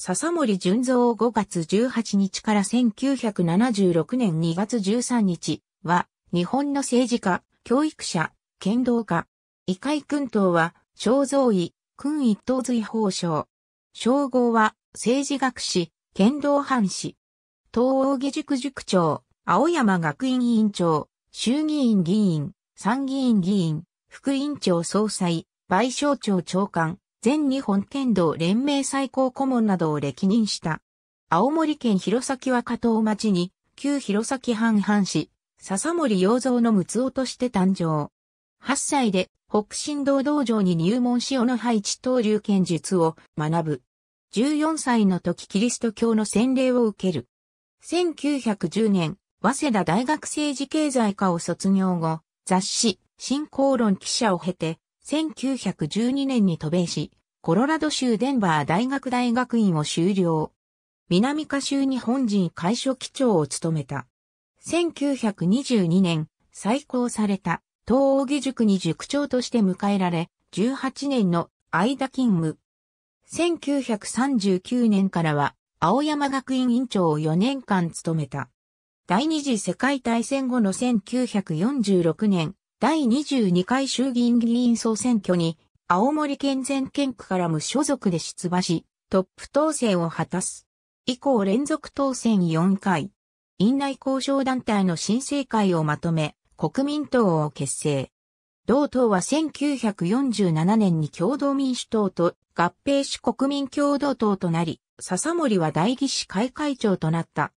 笹森純三5月18日から1976年2月13日は、日本の政治家、教育者、剣道家、異界君党は、肖像医、君一等随法省。称号は、政治学士、剣道藩士。東大義塾塾長、青山学院委員長、衆議院議員、参議院議員、副委員長総裁、賠償庁長官、全日本剣道連盟最高顧問などを歴任した。青森県弘前は加藤町に、旧弘前藩藩士、笹森洋蔵の六夫として誕生。8歳で北進道道場に入門し、小野配置東流剣術を学ぶ。14歳の時キリスト教の洗礼を受ける。1910年、早稲田大学政治経済科を卒業後、雑誌、新興論記者を経て、1912年に渡米し、コロラド州デンバー大学大学院を修了。南下州日本人会所機長を務めた。1922年、再興された、東奥義塾に塾長として迎えられ、18年の間勤務。1939年からは、青山学院院長を4年間務めた。第二次世界大戦後の1946年、第22回衆議院議員総選挙に、青森県全県区から無所属で出馬し、トップ当選を果たす。以降連続当選4回。院内交渉団体の申請会をまとめ、国民党を結成。同党は1947年に共同民主党と合併し国民共同党となり、笹森は代議士会会長となった。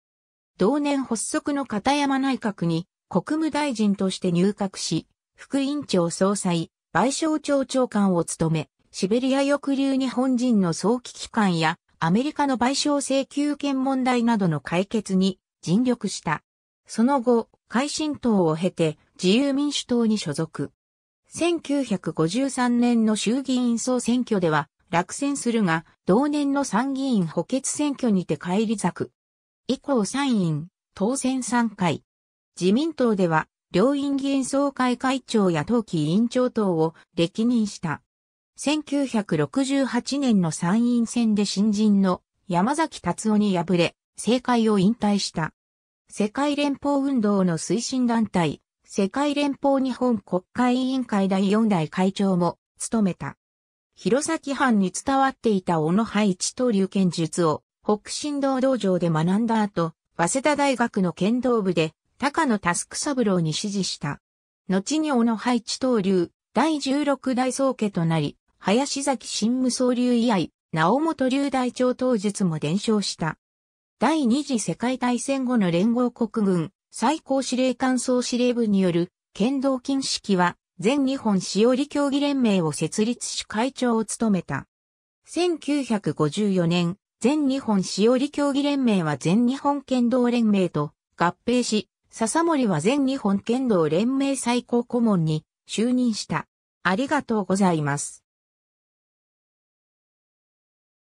同年発足の片山内閣に国務大臣として入閣し、副委員長総裁、賠償庁長官を務め、シベリア抑留日本人の早期帰還やアメリカの賠償請求権問題などの解決に尽力した。その後、改進党を経て自由民主党に所属。1953年の衆議院総選挙では落選するが、同年の参議院補欠選挙にて返り咲く。以降参院、当選3回、自民党では、両院議員総会会長や当期委員長等を歴任した。1968年の参院選で新人の山崎達夫に敗れ、政界を引退した。世界連邦運動の推進団体、世界連邦日本国会委員会第4代会長も務めた。弘前藩に伝わっていた小野派一刀流剣術を北進道道場で学んだ後、早稲田大学の剣道部で高野タスク三郎に指示した。後に小野配置東流、第16代宗家となり、林崎新武総流以来、直本流大長当術も伝承した。第二次世界大戦後の連合国軍最高司令官総司令部による剣道禁止期は全日本しおり競技連盟を設立し会長を務めた。1954年、全日本しおり競技連盟は全日本剣道連盟と合併し、笹森は全日本剣道連盟最高顧問に就任した。ありがとうございます。